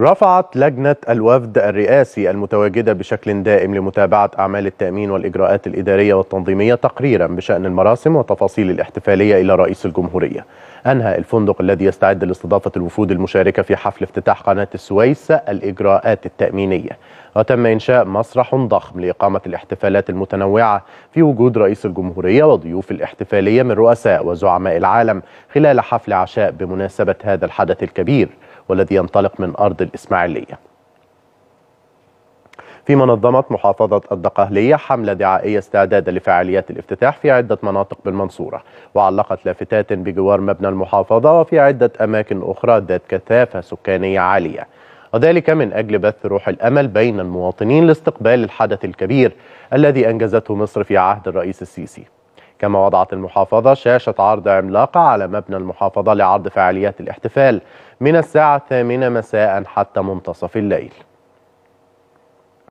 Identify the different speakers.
Speaker 1: رفعت لجنة الوفد الرئاسي المتواجدة بشكل دائم لمتابعة أعمال التأمين والإجراءات الإدارية والتنظيمية تقريرا بشأن المراسم وتفاصيل الاحتفالية إلى رئيس الجمهورية أنهى الفندق الذي يستعد لاستضافة الوفود المشاركة في حفل افتتاح قناة السويس الإجراءات التأمينية وتم إنشاء مسرح ضخم لإقامة الاحتفالات المتنوعة في وجود رئيس الجمهورية وضيوف الاحتفالية من رؤساء وزعماء العالم خلال حفل عشاء بمناسبة هذا الحدث الكبير والذي ينطلق من أرض الإسماعيلية فيما نظمت محافظة الدقهلية حملة دعائية استعدادا لفعاليات الافتتاح في عدة مناطق بالمنصورة وعلقت لافتات بجوار مبنى المحافظة وفي عدة أماكن أخرى ذات كثافة سكانية عالية وذلك من أجل بث روح الأمل بين المواطنين لاستقبال الحدث الكبير الذي أنجزته مصر في عهد الرئيس السيسي كما وضعت المحافظة شاشة عرض عملاقة على مبنى المحافظة لعرض فعاليات الاحتفال من الساعة الثامنة مساء حتى منتصف الليل